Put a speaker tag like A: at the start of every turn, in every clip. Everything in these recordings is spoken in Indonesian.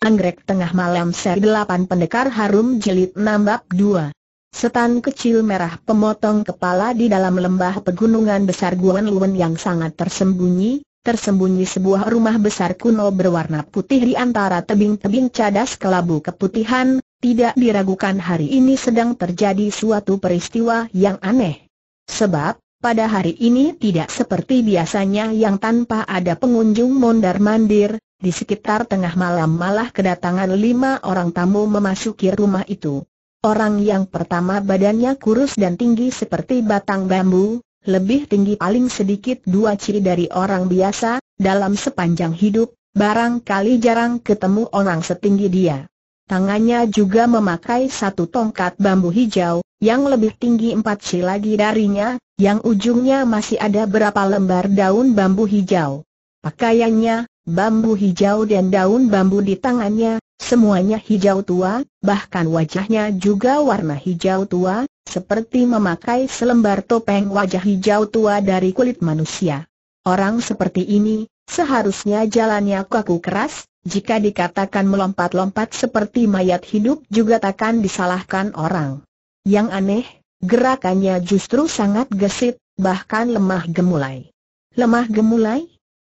A: Anggrek tengah malam seri delapan pendekar harum Jelit 6 2. Setan kecil merah pemotong kepala di dalam lembah pegunungan besar Guan Luen yang sangat tersembunyi, tersembunyi sebuah rumah besar kuno berwarna putih di antara tebing-tebing cadas kelabu keputihan, tidak diragukan hari ini sedang terjadi suatu peristiwa yang aneh. Sebab, pada hari ini tidak seperti biasanya yang tanpa ada pengunjung mondar-mandir, di sekitar tengah malam malah kedatangan lima orang tamu memasuki rumah itu. Orang yang pertama badannya kurus dan tinggi seperti batang bambu, lebih tinggi paling sedikit dua ciri dari orang biasa, dalam sepanjang hidup, barangkali jarang ketemu orang setinggi dia. Tangannya juga memakai satu tongkat bambu hijau, yang lebih tinggi empat ciri lagi darinya, yang ujungnya masih ada berapa lembar daun bambu hijau. Pakaiannya, bambu hijau dan daun bambu di tangannya, semuanya hijau tua, bahkan wajahnya juga warna hijau tua, seperti memakai selembar topeng wajah hijau tua dari kulit manusia. Orang seperti ini, seharusnya jalannya kaku keras, jika dikatakan melompat-lompat seperti mayat hidup juga takkan disalahkan orang. Yang aneh, gerakannya justru sangat gesit, bahkan lemah gemulai. Lemah gemulai?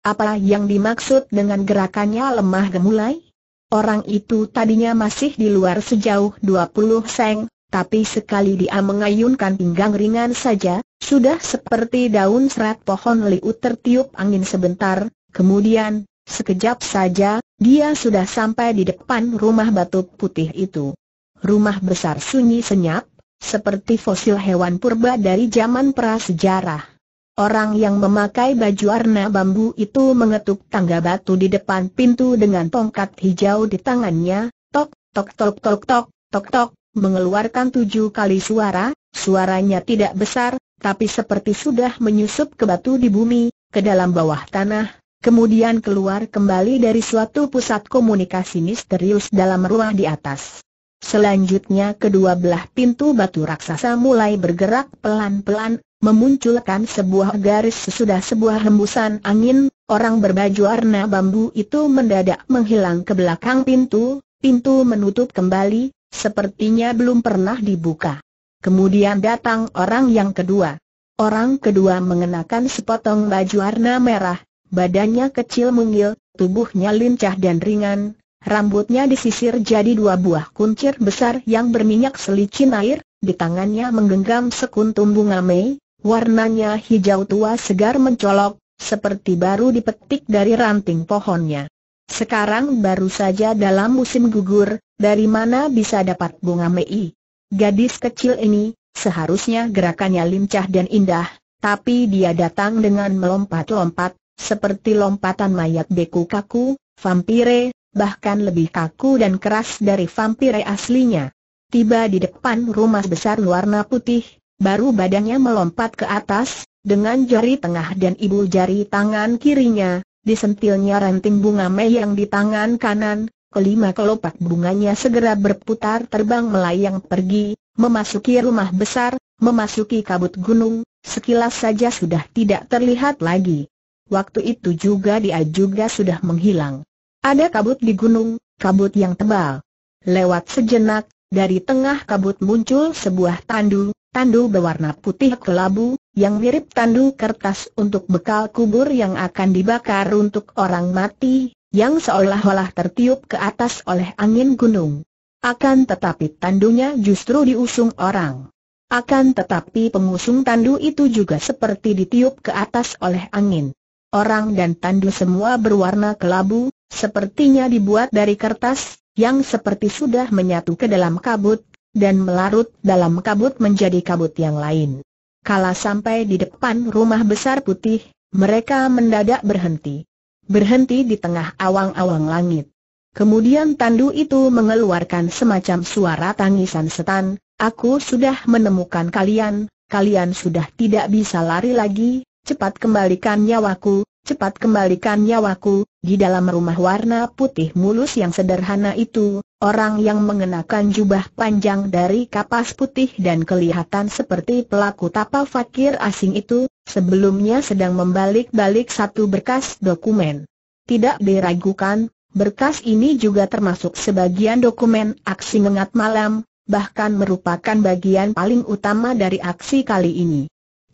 A: Apa yang dimaksud dengan gerakannya lemah gemulai? Orang itu tadinya masih di luar sejauh 20 seng, tapi sekali dia mengayunkan pinggang ringan saja, sudah seperti daun serat pohon liu tertiup angin sebentar, kemudian, sekejap saja, dia sudah sampai di depan rumah batu putih itu. Rumah besar sunyi senyap, seperti fosil hewan purba dari zaman prasejarah. Orang yang memakai baju warna bambu itu mengetuk tangga batu di depan pintu dengan tongkat hijau di tangannya, tok, tok, tok, tok, tok, tok, tok, mengeluarkan tujuh kali suara, suaranya tidak besar, tapi seperti sudah menyusup ke batu di bumi, ke dalam bawah tanah, kemudian keluar kembali dari suatu pusat komunikasi misterius dalam ruang di atas. Selanjutnya kedua belah pintu batu raksasa mulai bergerak pelan-pelan memunculkan sebuah garis sesudah sebuah hembusan angin, orang berbaju warna bambu itu mendadak menghilang ke belakang pintu, pintu menutup kembali, sepertinya belum pernah dibuka. Kemudian datang orang yang kedua. Orang kedua mengenakan sepotong baju warna merah, badannya kecil mungil, tubuhnya lincah dan ringan, rambutnya disisir jadi dua buah kuncir besar yang berminyak selicin air, di tangannya menggenggam sekuntum bunga mei, Warnanya hijau tua segar mencolok, seperti baru dipetik dari ranting pohonnya. Sekarang baru saja dalam musim gugur, dari mana bisa dapat bunga mei? Gadis kecil ini, seharusnya gerakannya lincah dan indah, tapi dia datang dengan melompat-lompat, seperti lompatan mayat beku kaku, vampire, bahkan lebih kaku dan keras dari vampire aslinya. Tiba di depan rumah besar warna putih, baru badannya melompat ke atas, dengan jari tengah dan ibu jari tangan kirinya, disentilnya ranting bunga mei yang di tangan kanan, kelima kelopak bunganya segera berputar terbang melayang pergi, memasuki rumah besar, memasuki kabut gunung, sekilas saja sudah tidak terlihat lagi. Waktu itu juga dia juga sudah menghilang. Ada kabut di gunung, kabut yang tebal. Lewat sejenak, dari tengah kabut muncul sebuah tandu, tandu berwarna putih kelabu, yang mirip tandu kertas untuk bekal kubur yang akan dibakar untuk orang mati, yang seolah-olah tertiup ke atas oleh angin gunung. Akan tetapi tandunya justru diusung orang. Akan tetapi pengusung tandu itu juga seperti ditiup ke atas oleh angin. Orang dan tandu semua berwarna kelabu, sepertinya dibuat dari kertas, yang seperti sudah menyatu ke dalam kabut, dan melarut dalam kabut menjadi kabut yang lain. Kala sampai di depan rumah besar putih, mereka mendadak berhenti. Berhenti di tengah awang-awang langit. Kemudian tandu itu mengeluarkan semacam suara tangisan setan, Aku sudah menemukan kalian, kalian sudah tidak bisa lari lagi, cepat kembalikan nyawaku, cepat kembalikan nyawaku, di dalam rumah warna putih mulus yang sederhana itu, orang yang mengenakan jubah panjang dari kapas putih dan kelihatan seperti pelaku tapa fakir asing itu, sebelumnya sedang membalik-balik satu berkas dokumen. Tidak diragukan, berkas ini juga termasuk sebagian dokumen aksi mengat malam, bahkan merupakan bagian paling utama dari aksi kali ini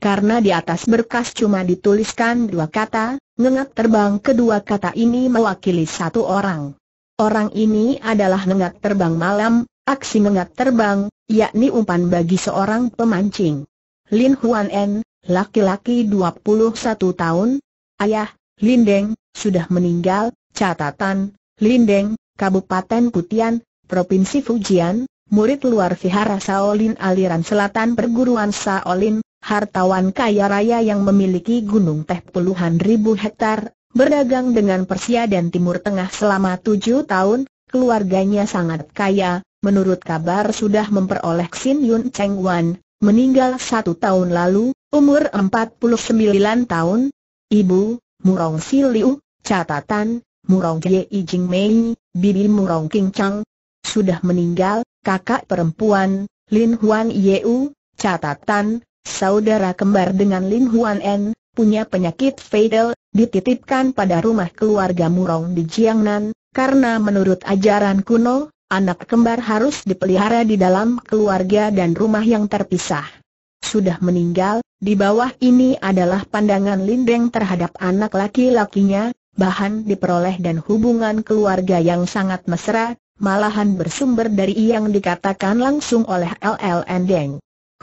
A: karena di atas berkas cuma dituliskan dua kata, ngengat terbang kedua kata ini mewakili satu orang. Orang ini adalah ngengat terbang malam, aksi ngengat terbang, yakni umpan bagi seorang pemancing. Lin Huan En, laki-laki 21 tahun, ayah, Lin Deng, sudah meninggal, catatan, Lin Deng, Kabupaten Putian, Provinsi Fujian, murid luar vihara Shaolin aliran selatan perguruan Shaolin, hartawan kaya raya yang memiliki gunung teh puluhan ribu hektar, berdagang dengan Persia dan Timur Tengah selama tujuh tahun, keluarganya sangat kaya, menurut kabar sudah memperoleh Xin Yun Cheng Wan, meninggal satu tahun lalu, umur 49 tahun, ibu, Murong Si Liu, catatan, Murong Ye Jing Mei, bibi Murong King Chang, sudah meninggal, kakak perempuan, Lin Huan Yeu, catatan, saudara kembar dengan Lin Huan En, punya penyakit fatal, dititipkan pada rumah keluarga Murong di Jiangnan, karena menurut ajaran kuno, anak kembar harus dipelihara di dalam keluarga dan rumah yang terpisah. Sudah meninggal, di bawah ini adalah pandangan Lin Deng terhadap anak laki-lakinya, bahan diperoleh dan hubungan keluarga yang sangat mesra, malahan bersumber dari yang dikatakan langsung oleh LLN Deng.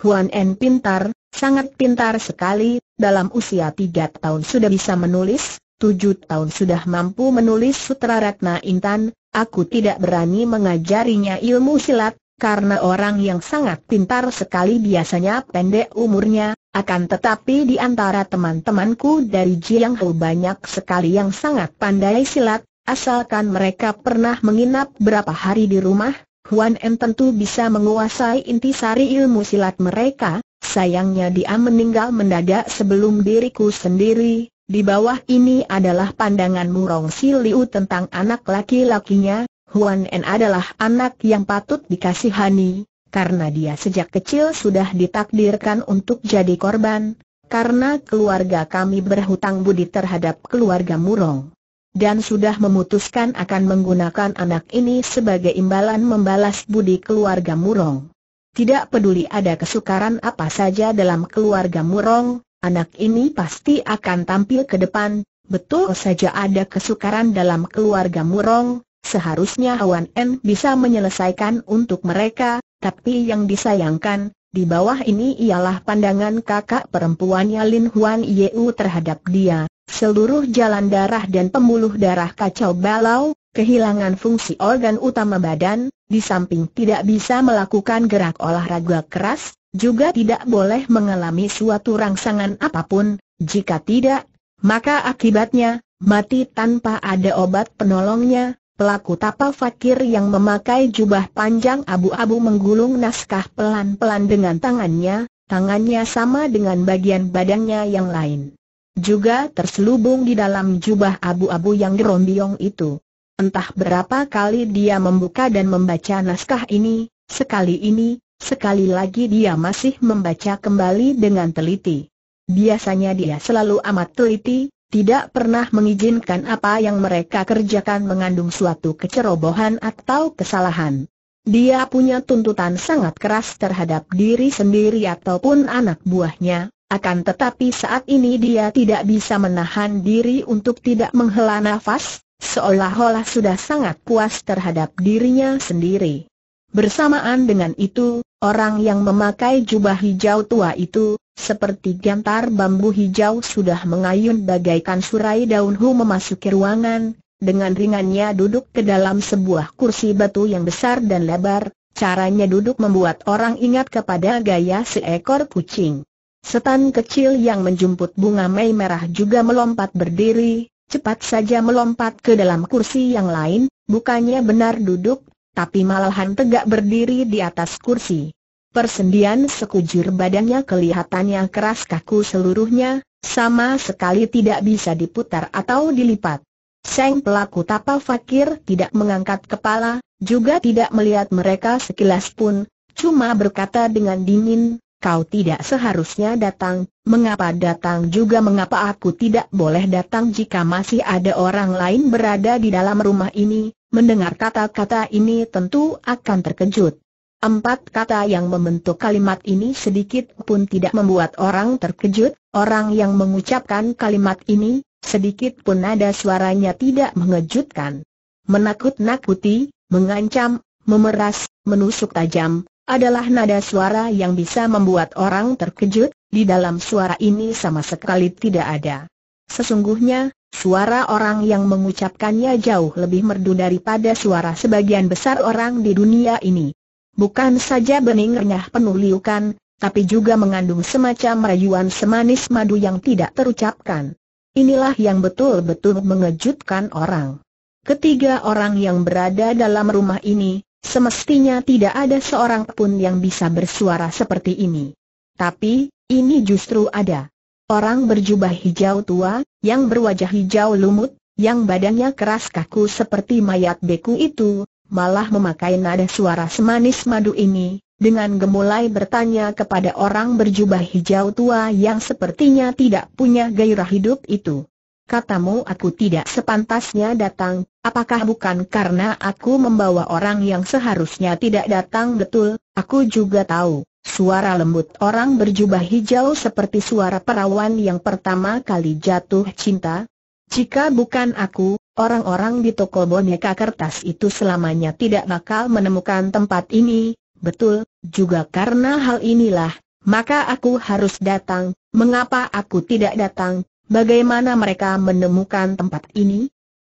A: Huan En pintar, sangat pintar sekali, dalam usia tiga tahun sudah bisa menulis, tujuh tahun sudah mampu menulis Sutra Ratna Intan, aku tidak berani mengajarinya ilmu silat, karena orang yang sangat pintar sekali biasanya pendek umurnya, akan tetapi di antara teman-temanku dari Jiang banyak sekali yang sangat pandai silat, asalkan mereka pernah menginap berapa hari di rumah, Huan En tentu bisa menguasai inti sari ilmu silat mereka, sayangnya dia meninggal mendadak sebelum diriku sendiri, di bawah ini adalah pandangan Murong Si Liu tentang anak laki-lakinya, Huan En adalah anak yang patut dikasihani, karena dia sejak kecil sudah ditakdirkan untuk jadi korban, karena keluarga kami berhutang budi terhadap keluarga Murong dan sudah memutuskan akan menggunakan anak ini sebagai imbalan membalas budi keluarga Murong. Tidak peduli ada kesukaran apa saja dalam keluarga Murong, anak ini pasti akan tampil ke depan, betul saja ada kesukaran dalam keluarga Murong, seharusnya Hwan En bisa menyelesaikan untuk mereka, tapi yang disayangkan, di bawah ini ialah pandangan kakak perempuannya Lin Huan Yeu terhadap dia, seluruh jalan darah dan pembuluh darah kacau balau, kehilangan fungsi organ utama badan, di samping tidak bisa melakukan gerak olahraga keras, juga tidak boleh mengalami suatu rangsangan apapun, jika tidak, maka akibatnya, mati tanpa ada obat penolongnya, Pelaku tapa fakir yang memakai jubah panjang abu-abu menggulung naskah pelan-pelan dengan tangannya, tangannya sama dengan bagian badannya yang lain. Juga terselubung di dalam jubah abu-abu yang gerombiong itu. Entah berapa kali dia membuka dan membaca naskah ini, sekali ini, sekali lagi dia masih membaca kembali dengan teliti. Biasanya dia selalu amat teliti, tidak pernah mengizinkan apa yang mereka kerjakan mengandung suatu kecerobohan atau kesalahan. Dia punya tuntutan sangat keras terhadap diri sendiri ataupun anak buahnya, akan tetapi saat ini dia tidak bisa menahan diri untuk tidak menghela nafas, seolah-olah sudah sangat puas terhadap dirinya sendiri. Bersamaan dengan itu, orang yang memakai jubah hijau tua itu, seperti gantar bambu hijau sudah mengayun bagaikan surai daun hu memasuki ruangan, dengan ringannya duduk ke dalam sebuah kursi batu yang besar dan lebar, caranya duduk membuat orang ingat kepada gaya seekor kucing. Setan kecil yang menjumput bunga mei merah juga melompat berdiri, cepat saja melompat ke dalam kursi yang lain, bukannya benar duduk, tapi malahan tegak berdiri di atas kursi. Persendian sekujur badannya kelihatan yang keras kaku seluruhnya, sama sekali tidak bisa diputar atau dilipat. Seng pelaku tapa fakir tidak mengangkat kepala, juga tidak melihat mereka sekilas pun, cuma berkata dengan dingin, kau tidak seharusnya datang, mengapa datang juga mengapa aku tidak boleh datang jika masih ada orang lain berada di dalam rumah ini, mendengar kata-kata ini tentu akan terkejut. Empat kata yang membentuk kalimat ini sedikit pun tidak membuat orang terkejut, orang yang mengucapkan kalimat ini, sedikit pun nada suaranya tidak mengejutkan. Menakut-nakuti, mengancam, memeras, menusuk tajam, adalah nada suara yang bisa membuat orang terkejut, di dalam suara ini sama sekali tidak ada. Sesungguhnya, Suara orang yang mengucapkannya jauh lebih merdu daripada suara sebagian besar orang di dunia ini. Bukan saja bening renyah penuh liukan, tapi juga mengandung semacam rayuan semanis madu yang tidak terucapkan. Inilah yang betul-betul mengejutkan orang. Ketiga orang yang berada dalam rumah ini, semestinya tidak ada seorang pun yang bisa bersuara seperti ini. Tapi, ini justru ada. Orang berjubah hijau tua, yang berwajah hijau lumut, yang badannya keras kaku seperti mayat beku itu, malah memakai nada suara semanis madu ini, dengan gemulai bertanya kepada orang berjubah hijau tua yang sepertinya tidak punya gairah hidup itu. Katamu aku tidak sepantasnya datang, apakah bukan karena aku membawa orang yang seharusnya tidak datang betul, aku juga tahu. Suara lembut orang berjubah hijau seperti suara perawan yang pertama kali jatuh cinta. Jika bukan aku, orang-orang di toko boneka kertas itu selamanya tidak bakal menemukan tempat ini, betul, juga karena hal inilah, maka aku harus datang, mengapa aku tidak datang, bagaimana mereka menemukan tempat ini?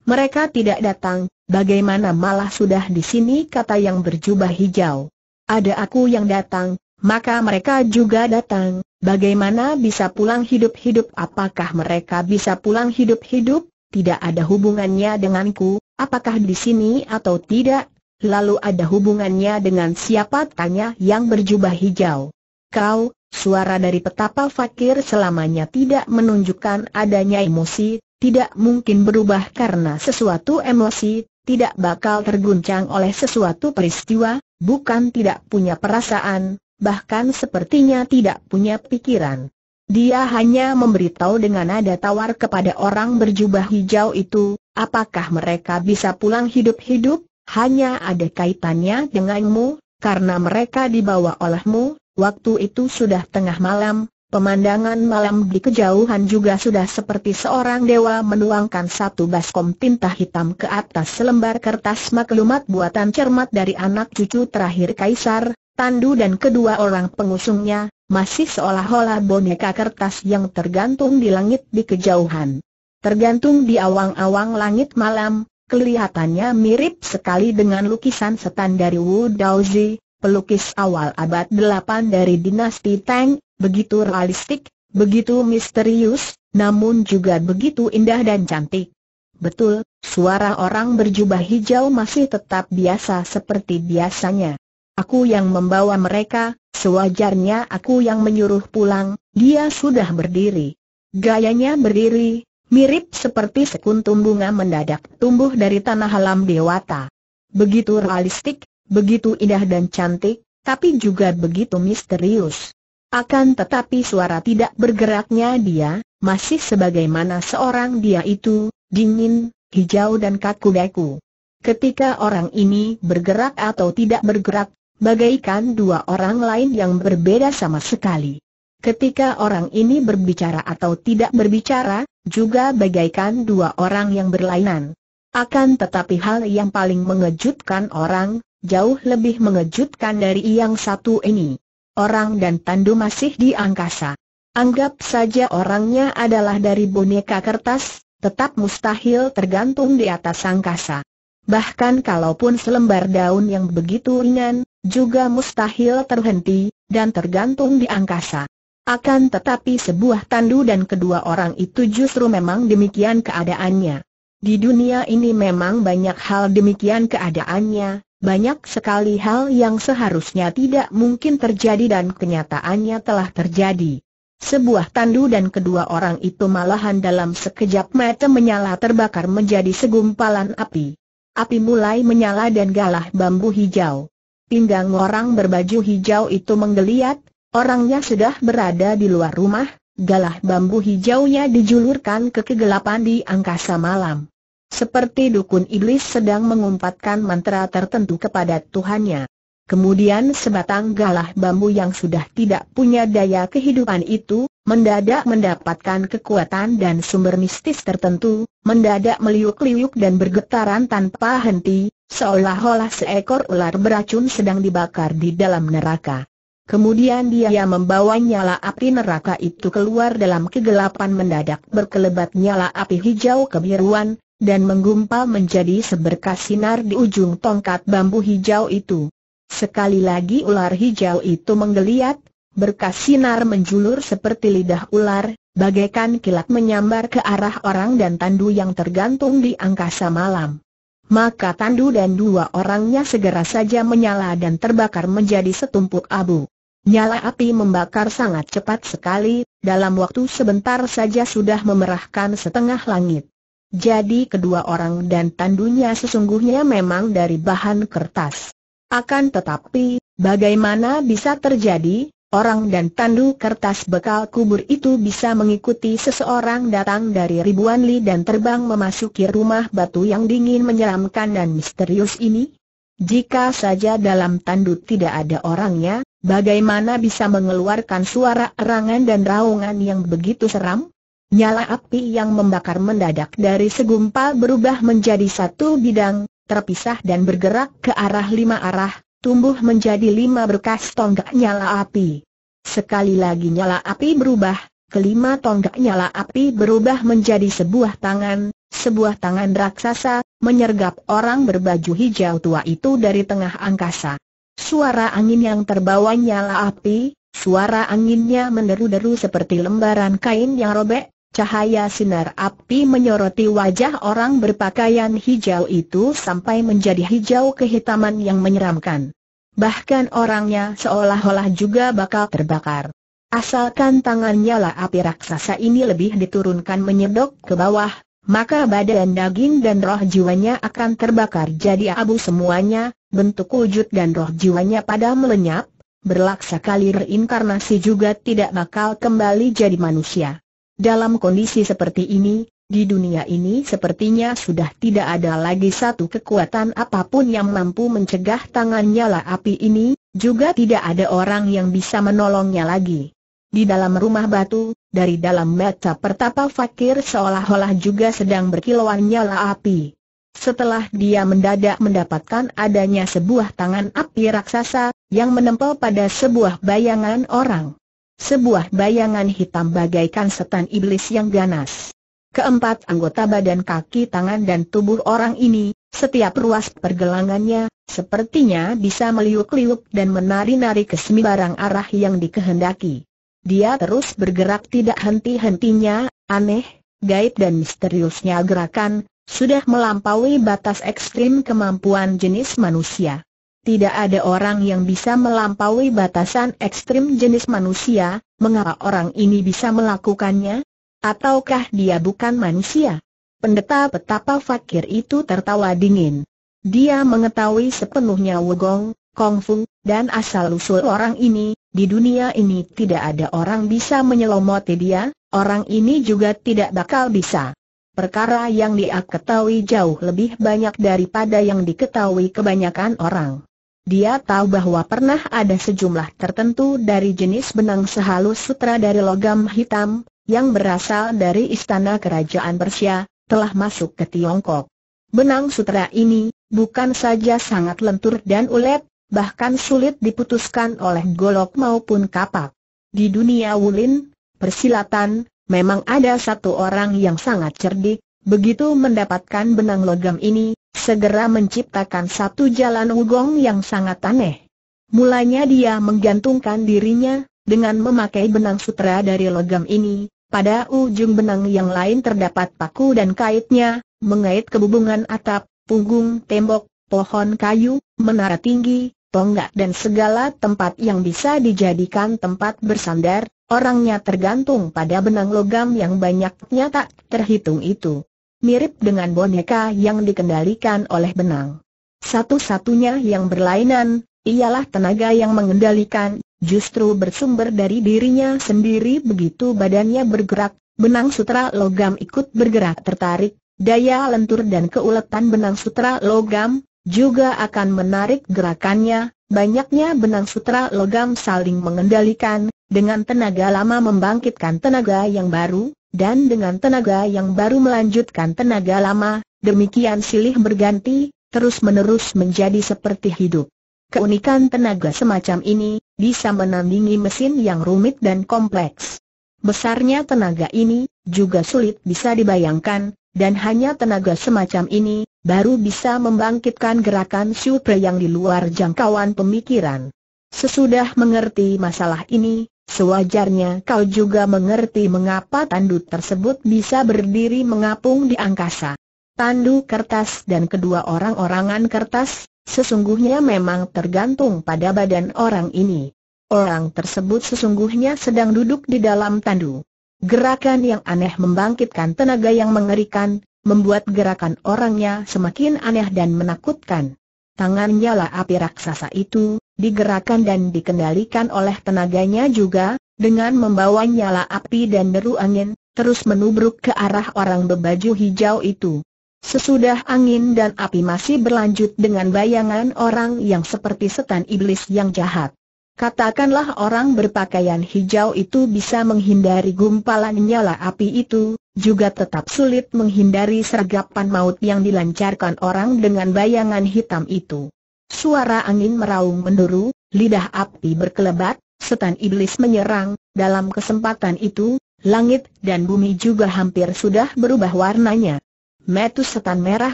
A: Mereka tidak datang, bagaimana malah sudah di sini kata yang berjubah hijau. Ada aku yang datang, maka mereka juga datang. Bagaimana bisa pulang hidup-hidup? Apakah mereka bisa pulang hidup-hidup? Tidak ada hubungannya denganku, apakah di sini atau tidak? Lalu ada hubungannya dengan siapa? Tanya yang berjubah hijau. Kau, suara dari petapa fakir selamanya tidak menunjukkan adanya emosi, tidak mungkin berubah karena sesuatu emosi, tidak bakal terguncang oleh sesuatu peristiwa, bukan tidak punya perasaan, bahkan sepertinya tidak punya pikiran. Dia hanya memberitahu dengan nada tawar kepada orang berjubah hijau itu, apakah mereka bisa pulang hidup-hidup, hanya ada kaitannya denganmu, karena mereka dibawa olehmu, waktu itu sudah tengah malam, pemandangan malam di kejauhan juga sudah seperti seorang dewa menuangkan satu baskom tinta hitam ke atas selembar kertas maklumat buatan cermat dari anak cucu terakhir Kaisar, Tandu dan kedua orang pengusungnya, masih seolah-olah boneka kertas yang tergantung di langit di kejauhan. Tergantung di awang-awang langit malam, kelihatannya mirip sekali dengan lukisan setan dari Wu Daozi, pelukis awal abad 8 dari dinasti Tang, begitu realistik, begitu misterius, namun juga begitu indah dan cantik. Betul, suara orang berjubah hijau masih tetap biasa seperti biasanya. Aku yang membawa mereka, sewajarnya aku yang menyuruh pulang, dia sudah berdiri. Gayanya berdiri, mirip seperti sekuntum bunga mendadak tumbuh dari tanah alam dewata. Begitu realistik, begitu indah dan cantik, tapi juga begitu misterius. Akan tetapi suara tidak bergeraknya dia, masih sebagaimana seorang dia itu, dingin, hijau dan kaku-daku. Ketika orang ini bergerak atau tidak bergerak, bagaikan dua orang lain yang berbeda sama sekali. Ketika orang ini berbicara atau tidak berbicara, juga bagaikan dua orang yang berlainan. Akan tetapi hal yang paling mengejutkan orang, jauh lebih mengejutkan dari yang satu ini. Orang dan Tandu masih di angkasa. Anggap saja orangnya adalah dari boneka kertas, tetap mustahil tergantung di atas angkasa bahkan kalaupun selembar daun yang begitu ringan, juga mustahil terhenti, dan tergantung di angkasa. Akan tetapi sebuah tandu dan kedua orang itu justru memang demikian keadaannya. Di dunia ini memang banyak hal demikian keadaannya, banyak sekali hal yang seharusnya tidak mungkin terjadi dan kenyataannya telah terjadi. Sebuah tandu dan kedua orang itu malahan dalam sekejap mata menyala terbakar menjadi segumpalan api. Api mulai menyala dan galah bambu hijau. Pinggang orang berbaju hijau itu menggeliat, orangnya sudah berada di luar rumah, galah bambu hijaunya dijulurkan ke kegelapan di angkasa malam. Seperti dukun iblis sedang mengumpatkan mantra tertentu kepada Tuhannya. Kemudian sebatang galah bambu yang sudah tidak punya daya kehidupan itu, mendadak mendapatkan kekuatan dan sumber mistis tertentu, mendadak meliuk-liuk dan bergetaran tanpa henti, seolah-olah seekor ular beracun sedang dibakar di dalam neraka. Kemudian dia membawa nyala api neraka itu keluar dalam kegelapan mendadak berkelebat nyala api hijau kebiruan, dan menggumpal menjadi seberkas sinar di ujung tongkat bambu hijau itu. Sekali lagi ular hijau itu menggeliat, berkas sinar menjulur seperti lidah ular, Bagaikan kilat menyambar ke arah orang dan tandu yang tergantung di angkasa malam. Maka tandu dan dua orangnya segera saja menyala dan terbakar menjadi setumpuk abu. Nyala api membakar sangat cepat sekali, dalam waktu sebentar saja sudah memerahkan setengah langit. Jadi kedua orang dan tandunya sesungguhnya memang dari bahan kertas. Akan tetapi, bagaimana bisa terjadi, Orang dan tandu kertas bekal kubur itu bisa mengikuti seseorang datang dari ribuan li dan terbang memasuki rumah batu yang dingin menyeramkan dan misterius ini? Jika saja dalam tandu tidak ada orangnya, bagaimana bisa mengeluarkan suara erangan dan raungan yang begitu seram? Nyala api yang membakar mendadak dari segumpal berubah menjadi satu bidang, terpisah dan bergerak ke arah lima arah, tumbuh menjadi lima berkas tonggak nyala api. Sekali lagi nyala api berubah, kelima tonggak nyala api berubah menjadi sebuah tangan, sebuah tangan raksasa, menyergap orang berbaju hijau tua itu dari tengah angkasa. Suara angin yang terbawa nyala api, suara anginnya menderu-deru seperti lembaran kain yang robek, Cahaya sinar api menyoroti wajah orang berpakaian hijau itu sampai menjadi hijau kehitaman yang menyeramkan. Bahkan orangnya seolah-olah juga bakal terbakar. Asalkan tangannya lah api raksasa ini lebih diturunkan menyedot ke bawah, maka badan daging dan roh jiwanya akan terbakar jadi abu semuanya, bentuk wujud dan roh jiwanya pada melenyap, berlaksa kali reinkarnasi juga tidak bakal kembali jadi manusia. Dalam kondisi seperti ini, di dunia ini sepertinya sudah tidak ada lagi satu kekuatan apapun yang mampu mencegah tangan nyala api ini, juga tidak ada orang yang bisa menolongnya lagi. Di dalam rumah batu, dari dalam mata pertapa fakir seolah-olah juga sedang berkilauan nyala api. Setelah dia mendadak mendapatkan adanya sebuah tangan api raksasa, yang menempel pada sebuah bayangan orang. Sebuah bayangan hitam bagaikan setan iblis yang ganas. Keempat anggota badan kaki tangan dan tubuh orang ini, setiap ruas pergelangannya, sepertinya bisa meliuk-liuk dan menari-nari ke sembarang arah yang dikehendaki. Dia terus bergerak tidak henti-hentinya, aneh, gaib dan misteriusnya gerakan, sudah melampaui batas ekstrim kemampuan jenis manusia. Tidak ada orang yang bisa melampaui batasan ekstrim jenis manusia, mengapa orang ini bisa melakukannya? Ataukah dia bukan manusia? Pendeta petapa fakir itu tertawa dingin. Dia mengetahui sepenuhnya Wugong, Kongfung, dan asal-usul orang ini, di dunia ini tidak ada orang bisa menyelomoti dia, orang ini juga tidak bakal bisa. Perkara yang dia ketahui jauh lebih banyak daripada yang diketahui kebanyakan orang. Dia tahu bahwa pernah ada sejumlah tertentu dari jenis benang sehalus sutra dari logam hitam, yang berasal dari istana kerajaan Persia, telah masuk ke Tiongkok. Benang sutra ini, bukan saja sangat lentur dan ulet, bahkan sulit diputuskan oleh golok maupun kapak. Di dunia wulin, persilatan, memang ada satu orang yang sangat cerdik, Begitu mendapatkan benang logam ini, segera menciptakan satu jalan wugong yang sangat aneh. Mulanya dia menggantungkan dirinya, dengan memakai benang sutra dari logam ini, pada ujung benang yang lain terdapat paku dan kaitnya, mengait kebubungan atap, punggung tembok, pohon kayu, menara tinggi, tonggak dan segala tempat yang bisa dijadikan tempat bersandar, orangnya tergantung pada benang logam yang banyaknya tak terhitung itu mirip dengan boneka yang dikendalikan oleh benang. Satu-satunya yang berlainan, ialah tenaga yang mengendalikan, justru bersumber dari dirinya sendiri begitu badannya bergerak, benang sutra logam ikut bergerak tertarik, daya lentur dan keuletan benang sutra logam, juga akan menarik gerakannya, banyaknya benang sutra logam saling mengendalikan, dengan tenaga lama membangkitkan tenaga yang baru, dan dengan tenaga yang baru melanjutkan tenaga lama, demikian silih berganti, terus-menerus menjadi seperti hidup. Keunikan tenaga semacam ini, bisa menandingi mesin yang rumit dan kompleks. Besarnya tenaga ini, juga sulit bisa dibayangkan, dan hanya tenaga semacam ini, baru bisa membangkitkan gerakan Supre yang di luar jangkauan pemikiran. Sesudah mengerti masalah ini, Sewajarnya kau juga mengerti mengapa tandu tersebut bisa berdiri mengapung di angkasa. Tandu kertas dan kedua orang-orangan kertas, sesungguhnya memang tergantung pada badan orang ini. Orang tersebut sesungguhnya sedang duduk di dalam tandu. Gerakan yang aneh membangkitkan tenaga yang mengerikan, membuat gerakan orangnya semakin aneh dan menakutkan. Tangannya lah api raksasa itu, digerakkan dan dikendalikan oleh tenaganya juga, dengan membawa nyala api dan deru angin, terus menubruk ke arah orang berbaju hijau itu. Sesudah angin dan api masih berlanjut dengan bayangan orang yang seperti setan iblis yang jahat. Katakanlah orang berpakaian hijau itu bisa menghindari gumpalan nyala api itu, juga tetap sulit menghindari sergapan maut yang dilancarkan orang dengan bayangan hitam itu. Suara angin meraung menduru, lidah api berkelebat, setan iblis menyerang, dalam kesempatan itu, langit dan bumi juga hampir sudah berubah warnanya. Metu setan merah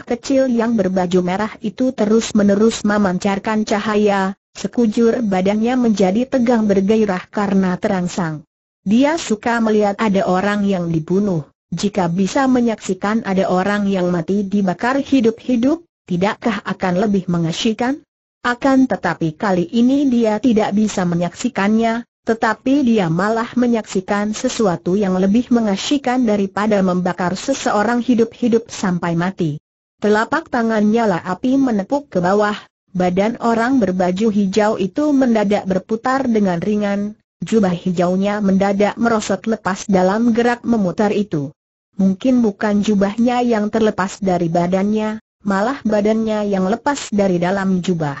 A: kecil yang berbaju merah itu terus-menerus memancarkan cahaya, Sekujur badannya menjadi tegang bergairah karena terangsang. Dia suka melihat ada orang yang dibunuh. Jika bisa menyaksikan ada orang yang mati dibakar hidup-hidup, tidakkah akan lebih mengasyikan? Akan tetapi kali ini dia tidak bisa menyaksikannya, tetapi dia malah menyaksikan sesuatu yang lebih mengasyikan daripada membakar seseorang hidup-hidup sampai mati. Telapak tangannya lah api menepuk ke bawah, Badan orang berbaju hijau itu mendadak berputar dengan ringan, jubah hijaunya mendadak merosot lepas dalam gerak memutar itu. Mungkin bukan jubahnya yang terlepas dari badannya, malah badannya yang lepas dari dalam jubah.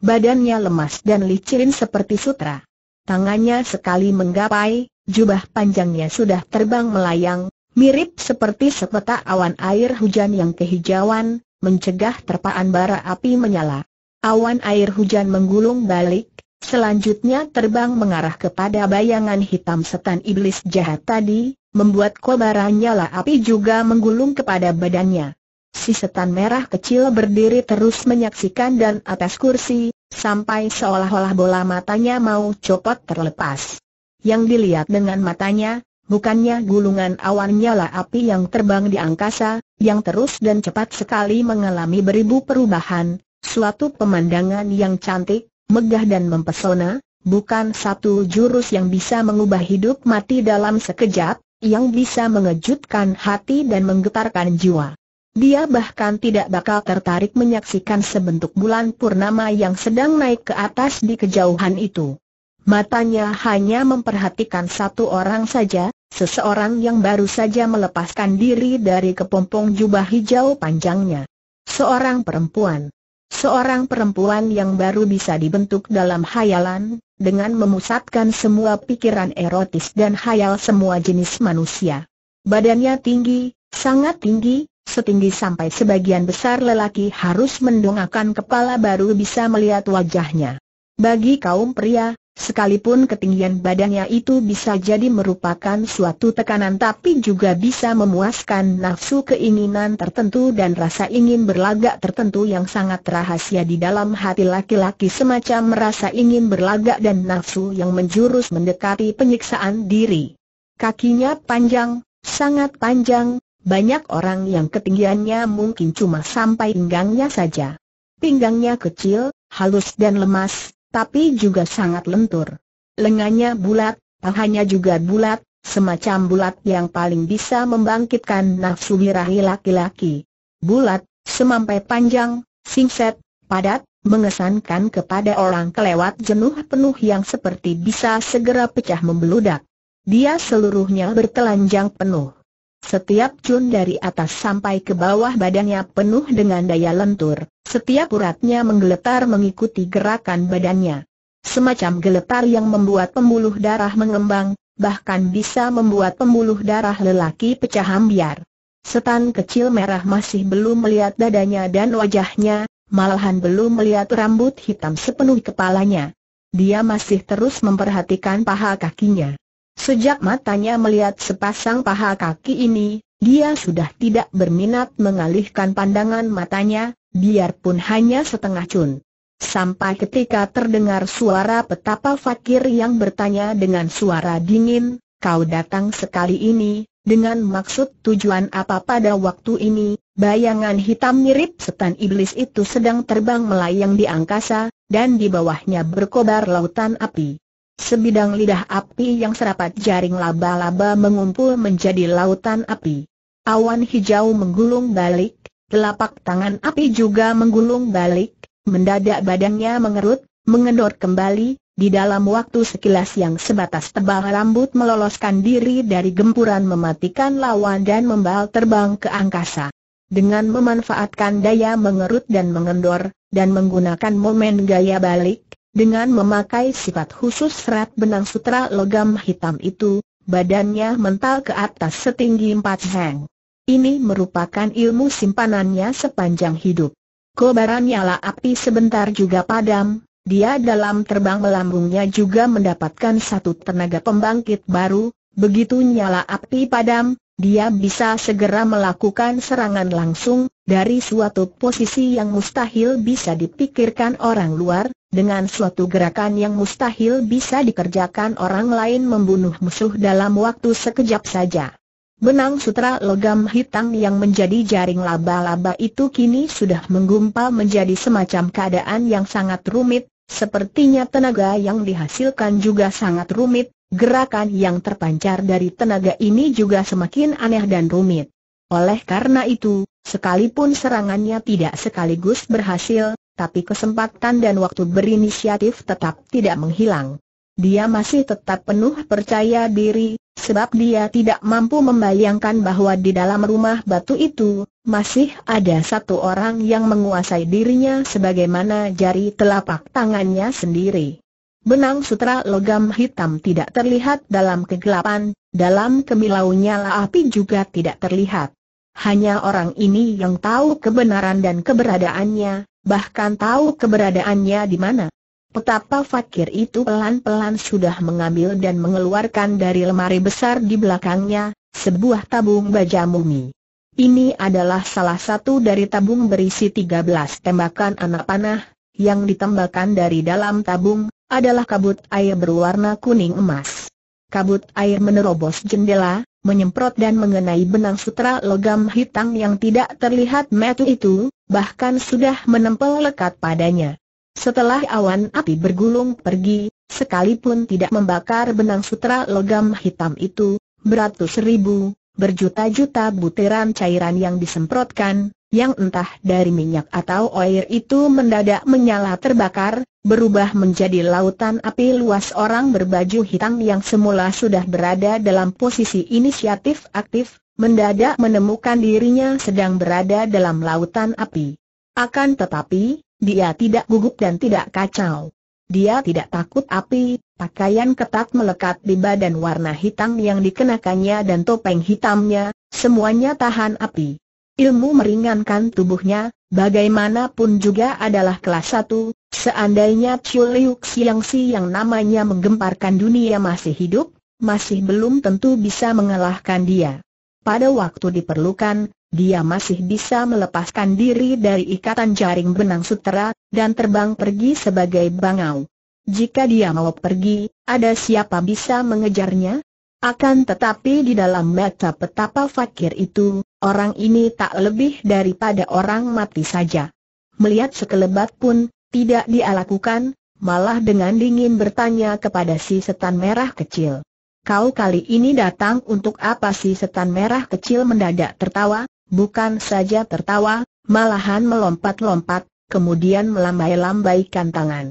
A: Badannya lemas dan licin seperti sutra. Tangannya sekali menggapai, jubah panjangnya sudah terbang melayang, mirip seperti sepetak awan air hujan yang kehijauan, mencegah terpaan bara api menyala. Awan air hujan menggulung balik, selanjutnya terbang mengarah kepada bayangan hitam setan iblis jahat tadi, membuat kobaran nyala api juga menggulung kepada badannya. Si setan merah kecil berdiri terus menyaksikan dan atas kursi, sampai seolah-olah bola matanya mau copot terlepas. Yang dilihat dengan matanya, bukannya gulungan awan nyala api yang terbang di angkasa, yang terus dan cepat sekali mengalami beribu perubahan, Suatu pemandangan yang cantik, megah dan mempesona, bukan satu jurus yang bisa mengubah hidup mati dalam sekejap, yang bisa mengejutkan hati dan menggetarkan jiwa. Dia bahkan tidak bakal tertarik menyaksikan sebentuk bulan purnama yang sedang naik ke atas di kejauhan itu. Matanya hanya memperhatikan satu orang saja, seseorang yang baru saja melepaskan diri dari kepompong jubah hijau panjangnya. Seorang perempuan. Seorang perempuan yang baru bisa dibentuk dalam hayalan, dengan memusatkan semua pikiran erotis dan hayal semua jenis manusia. Badannya tinggi, sangat tinggi, setinggi sampai sebagian besar lelaki harus mendongakkan kepala baru bisa melihat wajahnya. Bagi kaum pria, Sekalipun ketinggian badannya itu bisa jadi merupakan suatu tekanan tapi juga bisa memuaskan nafsu keinginan tertentu dan rasa ingin berlagak tertentu yang sangat rahasia di dalam hati laki-laki semacam merasa ingin berlagak dan nafsu yang menjurus mendekati penyiksaan diri. Kakinya panjang, sangat panjang, banyak orang yang ketinggiannya mungkin cuma sampai pinggangnya saja. Pinggangnya kecil, halus dan lemas, tapi juga sangat lentur. Lengannya bulat, pahanya juga bulat, semacam bulat yang paling bisa membangkitkan nafsu birahi laki-laki. Bulat, semampai panjang, singset, padat, mengesankan kepada orang kelewat jenuh penuh yang seperti bisa segera pecah membeludak. Dia seluruhnya bertelanjang penuh. Setiap cun dari atas sampai ke bawah badannya penuh dengan daya lentur, setiap uratnya menggeletar mengikuti gerakan badannya. Semacam geletar yang membuat pembuluh darah mengembang, bahkan bisa membuat pembuluh darah lelaki pecah hambiar. Setan kecil merah masih belum melihat dadanya dan wajahnya, malahan belum melihat rambut hitam sepenuh kepalanya. Dia masih terus memperhatikan paha kakinya. Sejak matanya melihat sepasang paha kaki ini, dia sudah tidak berminat mengalihkan pandangan matanya, biarpun hanya setengah cun. Sampai ketika terdengar suara petapa fakir yang bertanya dengan suara dingin, kau datang sekali ini, dengan maksud tujuan apa pada waktu ini, bayangan hitam mirip setan iblis itu sedang terbang melayang di angkasa, dan di bawahnya berkobar lautan api. Sebidang lidah api yang serapat jaring laba-laba mengumpul menjadi lautan api. Awan hijau menggulung balik, telapak tangan api juga menggulung balik, mendadak badannya mengerut, mengendor kembali, di dalam waktu sekilas yang sebatas tebal rambut meloloskan diri dari gempuran mematikan lawan dan membal terbang ke angkasa. Dengan memanfaatkan daya mengerut dan mengendor, dan menggunakan momen gaya balik, dengan memakai sifat khusus serat benang sutra logam hitam itu, badannya mental ke atas setinggi empat heng. Ini merupakan ilmu simpanannya sepanjang hidup. Kobaran nyala api sebentar juga padam, dia dalam terbang melambungnya juga mendapatkan satu tenaga pembangkit baru, begitu nyala api padam, dia bisa segera melakukan serangan langsung, dari suatu posisi yang mustahil bisa dipikirkan orang luar, dengan suatu gerakan yang mustahil bisa dikerjakan orang lain membunuh musuh dalam waktu sekejap saja. Benang sutra logam hitam yang menjadi jaring laba-laba itu kini sudah menggumpal menjadi semacam keadaan yang sangat rumit, sepertinya tenaga yang dihasilkan juga sangat rumit, gerakan yang terpancar dari tenaga ini juga semakin aneh dan rumit. Oleh karena itu, sekalipun serangannya tidak sekaligus berhasil, tapi kesempatan dan waktu berinisiatif tetap tidak menghilang. Dia masih tetap penuh percaya diri, sebab dia tidak mampu membayangkan bahwa di dalam rumah batu itu, masih ada satu orang yang menguasai dirinya sebagaimana jari telapak tangannya sendiri. Benang sutra logam hitam tidak terlihat dalam kegelapan, dalam kemilau nyala api juga tidak terlihat. Hanya orang ini yang tahu kebenaran dan keberadaannya, bahkan tahu keberadaannya di mana. Petapa fakir itu pelan-pelan sudah mengambil dan mengeluarkan dari lemari besar di belakangnya, sebuah tabung baja mumi. Ini adalah salah satu dari tabung berisi 13 tembakan anak panah, yang ditembakkan dari dalam tabung, adalah kabut air berwarna kuning emas. Kabut air menerobos jendela, menyemprot dan mengenai benang sutra logam hitam yang tidak terlihat metu itu, bahkan sudah menempel lekat padanya. Setelah awan api bergulung pergi, sekalipun tidak membakar benang sutra logam hitam itu, beratus ribu, berjuta-juta butiran cairan yang disemprotkan, yang entah dari minyak atau air itu mendadak menyala terbakar, berubah menjadi lautan api luas orang berbaju hitam yang semula sudah berada dalam posisi inisiatif aktif, mendadak menemukan dirinya sedang berada dalam lautan api. Akan tetapi, dia tidak gugup dan tidak kacau. Dia tidak takut api, pakaian ketat melekat di badan warna hitam yang dikenakannya dan topeng hitamnya, semuanya tahan api. Ilmu meringankan tubuhnya, bagaimanapun juga adalah kelas satu. seandainya Chiu Liu Xiangxi yang namanya menggemparkan dunia masih hidup, masih belum tentu bisa mengalahkan dia. Pada waktu diperlukan, dia masih bisa melepaskan diri dari ikatan jaring benang sutera, dan terbang pergi sebagai bangau. Jika dia mau pergi, ada siapa bisa mengejarnya? Akan tetapi di dalam mata petapa fakir itu, orang ini tak lebih daripada orang mati saja. Melihat sekelebat pun, tidak dia lakukan, malah dengan dingin bertanya kepada si setan merah kecil kau kali ini datang untuk apa sih setan merah kecil mendadak tertawa, bukan saja tertawa, malahan melompat-lompat, kemudian melambai-lambaikan tangan.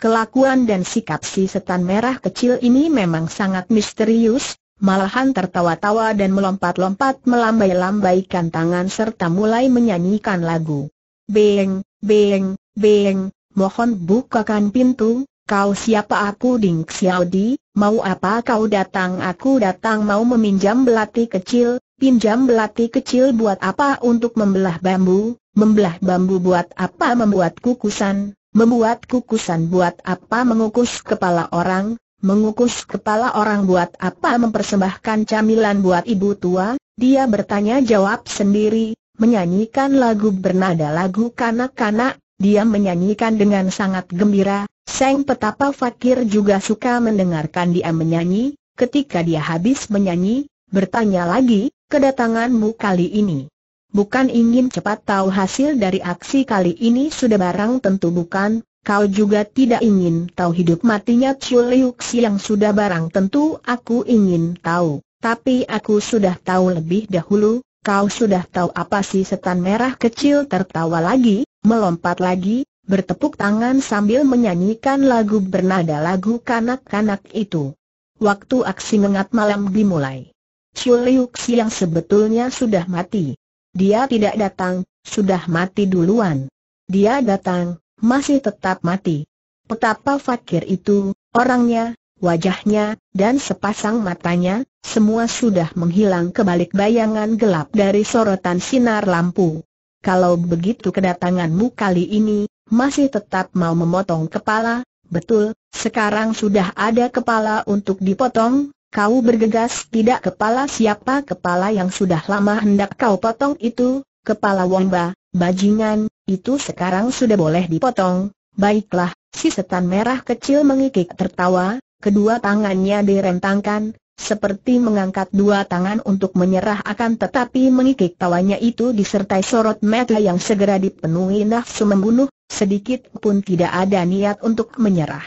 A: Kelakuan dan sikap si setan merah kecil ini memang sangat misterius, malahan tertawa-tawa dan melompat-lompat melambai-lambaikan tangan serta mulai menyanyikan lagu. Beng, beng, beng, mohon bukakan pintu, Kau siapa aku Ding Xiaodi, mau apa kau datang aku datang mau meminjam belati kecil, pinjam belati kecil buat apa untuk membelah bambu, membelah bambu buat apa membuat kukusan, membuat kukusan buat apa mengukus kepala orang, mengukus kepala orang buat apa mempersembahkan camilan buat ibu tua, dia bertanya jawab sendiri, menyanyikan lagu bernada lagu kanak-kanak, dia menyanyikan dengan sangat gembira, Seng Petapa Fakir juga suka mendengarkan dia menyanyi, ketika dia habis menyanyi, bertanya lagi, kedatanganmu kali ini. Bukan ingin cepat tahu hasil dari aksi kali ini sudah barang tentu bukan, kau juga tidak ingin tahu hidup matinya Chiu yang sudah barang tentu aku ingin tahu, tapi aku sudah tahu lebih dahulu, kau sudah tahu apa sih setan merah kecil tertawa lagi, melompat lagi, bertepuk tangan sambil menyanyikan lagu bernada lagu kanak-kanak itu. Waktu aksi mengat malam dimulai. Chiu Liu yang sebetulnya sudah mati. Dia tidak datang, sudah mati duluan. Dia datang, masih tetap mati. Petapa fakir itu, orangnya, wajahnya, dan sepasang matanya, semua sudah menghilang ke balik bayangan gelap dari sorotan sinar lampu. Kalau begitu kedatanganmu kali ini, masih tetap mau memotong kepala, betul, sekarang sudah ada kepala untuk dipotong, kau bergegas tidak kepala siapa kepala yang sudah lama hendak kau potong itu, kepala wongba, bajingan, itu sekarang sudah boleh dipotong, baiklah, si setan merah kecil mengikik tertawa, kedua tangannya direntangkan, seperti mengangkat dua tangan untuk menyerah akan tetapi mengikik tawanya itu disertai sorot mata yang segera dipenuhi nafsu membunuh, sedikit pun tidak ada niat untuk menyerah.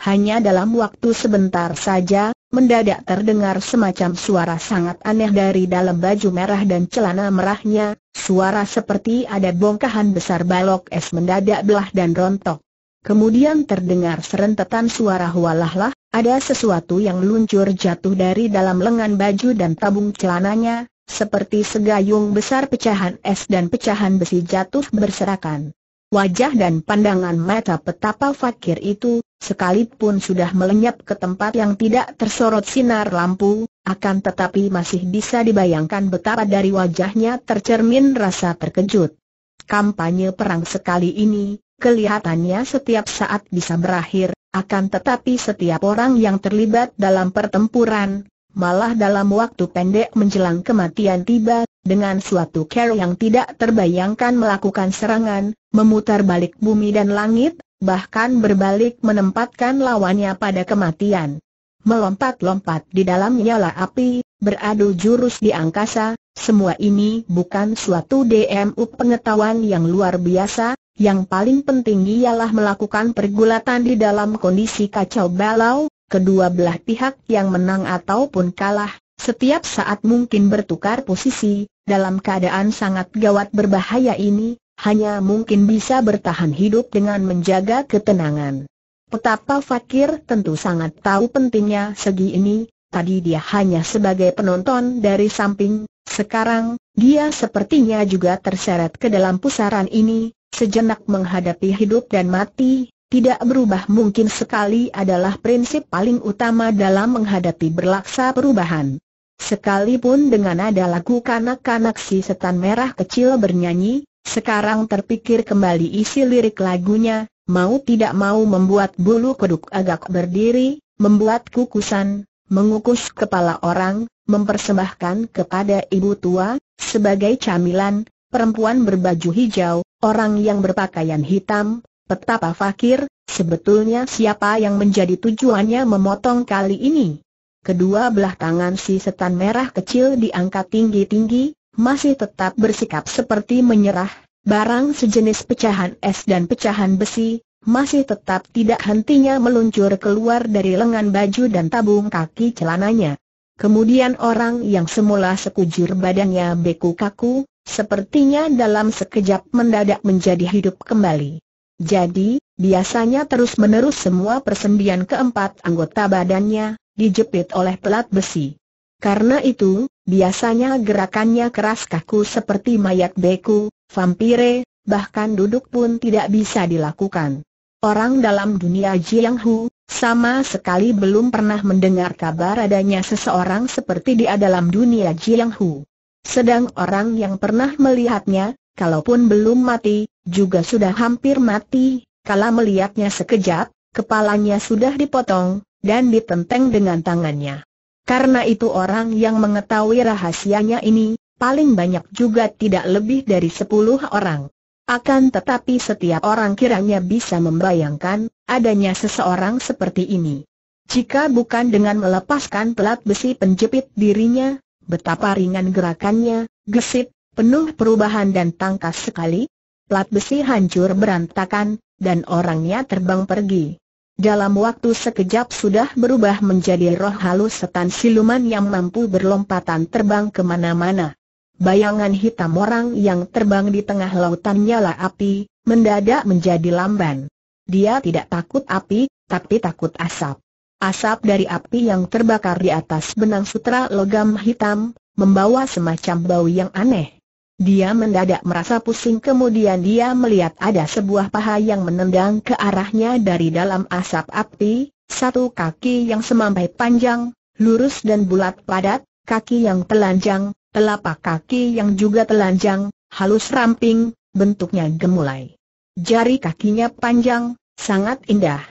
A: Hanya dalam waktu sebentar saja, mendadak terdengar semacam suara sangat aneh dari dalam baju merah dan celana merahnya, suara seperti ada bongkahan besar balok es mendadak belah dan rontok. Kemudian terdengar serentetan suara hualahlah, ada sesuatu yang meluncur jatuh dari dalam lengan baju dan tabung celananya, seperti segayung besar pecahan es dan pecahan besi jatuh berserakan. Wajah dan pandangan mata petapa fakir itu, sekalipun sudah melenyap ke tempat yang tidak tersorot sinar lampu, akan tetapi masih bisa dibayangkan betapa dari wajahnya tercermin rasa terkejut. Kampanye perang sekali ini, kelihatannya setiap saat bisa berakhir, akan tetapi setiap orang yang terlibat dalam pertempuran, malah dalam waktu pendek menjelang kematian tiba, dengan suatu care yang tidak terbayangkan melakukan serangan, memutar balik bumi dan langit, bahkan berbalik menempatkan lawannya pada kematian. Melompat-lompat di dalam nyala api, beradu jurus di angkasa, semua ini bukan suatu DMU pengetahuan yang luar biasa, yang paling penting ialah melakukan pergulatan di dalam kondisi kacau balau, kedua belah pihak yang menang ataupun kalah, setiap saat mungkin bertukar posisi, dalam keadaan sangat gawat berbahaya ini, hanya mungkin bisa bertahan hidup dengan menjaga ketenangan. Petapa Fakir tentu sangat tahu pentingnya segi ini, tadi dia hanya sebagai penonton dari samping, sekarang, dia sepertinya juga terseret ke dalam pusaran ini, sejenak menghadapi hidup dan mati, tidak berubah mungkin sekali adalah prinsip paling utama dalam menghadapi berlaksa perubahan. Sekalipun dengan ada lagu kanak-kanak si setan merah kecil bernyanyi, sekarang terpikir kembali isi lirik lagunya, mau tidak mau membuat bulu kuduk agak berdiri, membuat kukusan, mengukus kepala orang, mempersembahkan kepada ibu tua, sebagai camilan, perempuan berbaju hijau, Orang yang berpakaian hitam, petapa fakir, sebetulnya siapa yang menjadi tujuannya memotong kali ini? Kedua belah tangan si setan merah kecil diangkat tinggi-tinggi, masih tetap bersikap seperti menyerah, barang sejenis pecahan es dan pecahan besi, masih tetap tidak hentinya meluncur keluar dari lengan baju dan tabung kaki celananya. Kemudian orang yang semula sekujur badannya beku kaku, Sepertinya dalam sekejap mendadak menjadi hidup kembali. Jadi, biasanya terus-menerus semua persendian keempat anggota badannya, dijepit oleh pelat besi. Karena itu, biasanya gerakannya keras kaku seperti mayat beku, vampire, bahkan duduk pun tidak bisa dilakukan. Orang dalam dunia Jiang Hu, sama sekali belum pernah mendengar kabar adanya seseorang seperti dia dalam dunia Jiang Hu. Sedang orang yang pernah melihatnya, kalaupun belum mati, juga sudah hampir mati, kala melihatnya sekejap, kepalanya sudah dipotong, dan ditenteng dengan tangannya. Karena itu orang yang mengetahui rahasianya ini, paling banyak juga tidak lebih dari sepuluh orang. Akan tetapi setiap orang kiranya bisa membayangkan, adanya seseorang seperti ini. Jika bukan dengan melepaskan pelat besi penjepit dirinya, Betapa ringan gerakannya, gesit, penuh perubahan dan tangkas sekali. Plat besi hancur berantakan, dan orangnya terbang pergi. Dalam waktu sekejap sudah berubah menjadi roh halus setan siluman yang mampu berlompatan terbang kemana-mana. Bayangan hitam orang yang terbang di tengah lautan nyala api, mendadak menjadi lamban. Dia tidak takut api, tapi takut asap. Asap dari api yang terbakar di atas benang sutra logam hitam, membawa semacam bau yang aneh. Dia mendadak merasa pusing kemudian dia melihat ada sebuah paha yang menendang ke arahnya dari dalam asap api, satu kaki yang semampai panjang, lurus dan bulat padat, kaki yang telanjang, telapak kaki yang juga telanjang, halus ramping, bentuknya gemulai. Jari kakinya panjang, sangat indah.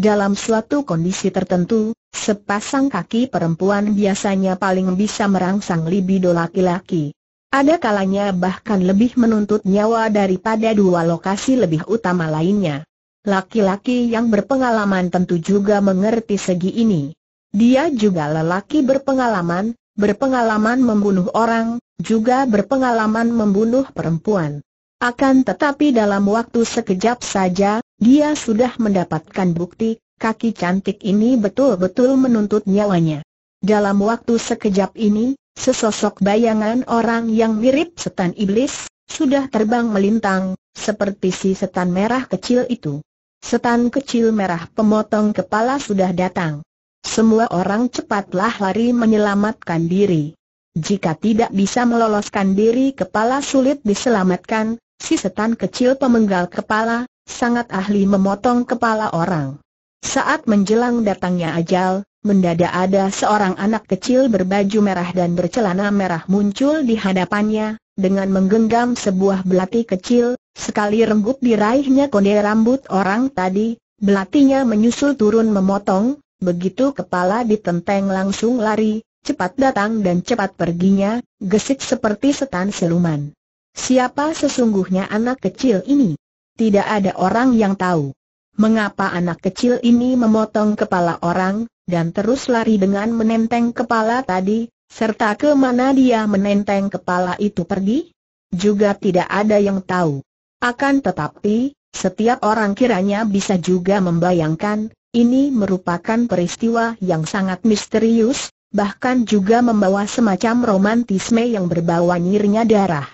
A: Dalam suatu kondisi tertentu, sepasang kaki perempuan biasanya paling bisa merangsang libido laki-laki. Ada kalanya bahkan lebih menuntut nyawa daripada dua lokasi lebih utama lainnya. Laki-laki yang berpengalaman tentu juga mengerti segi ini. Dia juga lelaki berpengalaman, berpengalaman membunuh orang, juga berpengalaman membunuh perempuan. Akan tetapi dalam waktu sekejap saja, dia sudah mendapatkan bukti, kaki cantik ini betul-betul menuntut nyawanya. Dalam waktu sekejap ini, sesosok bayangan orang yang mirip setan iblis, sudah terbang melintang, seperti si setan merah kecil itu. Setan kecil merah pemotong kepala sudah datang. Semua orang cepatlah lari menyelamatkan diri. Jika tidak bisa meloloskan diri kepala sulit diselamatkan, si setan kecil pemenggal kepala, sangat ahli memotong kepala orang. Saat menjelang datangnya ajal, mendadak ada seorang anak kecil berbaju merah dan bercelana merah muncul di hadapannya, dengan menggenggam sebuah belati kecil, sekali renggut diraihnya konde rambut orang tadi, belatinya menyusul turun memotong, begitu kepala ditenteng langsung lari, cepat datang dan cepat perginya, gesit seperti setan siluman. Siapa sesungguhnya anak kecil ini? Tidak ada orang yang tahu. Mengapa anak kecil ini memotong kepala orang, dan terus lari dengan menenteng kepala tadi, serta ke mana dia menenteng kepala itu pergi? Juga tidak ada yang tahu. Akan tetapi, setiap orang kiranya bisa juga membayangkan, ini merupakan peristiwa yang sangat misterius, bahkan juga membawa semacam romantisme yang berbau nyirnya darah.